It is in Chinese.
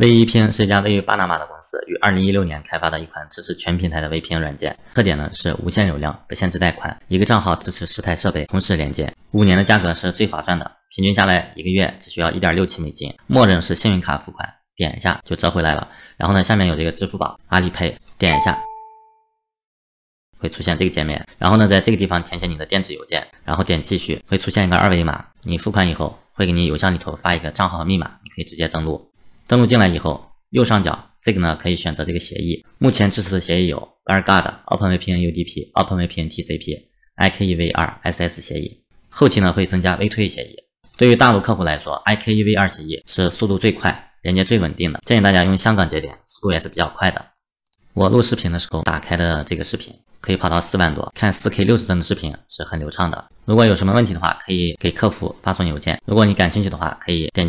微一拼是一家位于巴拿马的公司，于二零一六年开发的一款支持全平台的 VPN 软件，特点呢是无限流量，不限制贷款，一个账号支持十台设备同时连接。五年的价格是最划算的，平均下来一个月只需要一点六七美金。默认是信用卡付款，点一下就折回来了。然后呢，下面有这个支付宝、阿里 pay，点一下会出现这个界面。然后呢，在这个地方填写你的电子邮件，然后点继续，会出现一个二维码。你付款以后会给你邮箱里头发一个账号密码，你可以直接登录。登录进来以后，右上角这个呢，可以选择这个协议。目前支持的协议有 a r g u a r d OpenVPN UDP、OpenVPN TCP、IKEv2、SS 协议。后期呢会增加微推协议。对于大陆客户来说，IKEv2 协议是速度最快、连接最稳定的。建议大家用香港节点，速度也是比较快的。我录视频的时候打开的这个视频可以跑到四万多，看 4K 六十帧的视频是很流畅的。如果有什么问题的话，可以给客服发送邮件。如果你感兴趣的话，可以点击。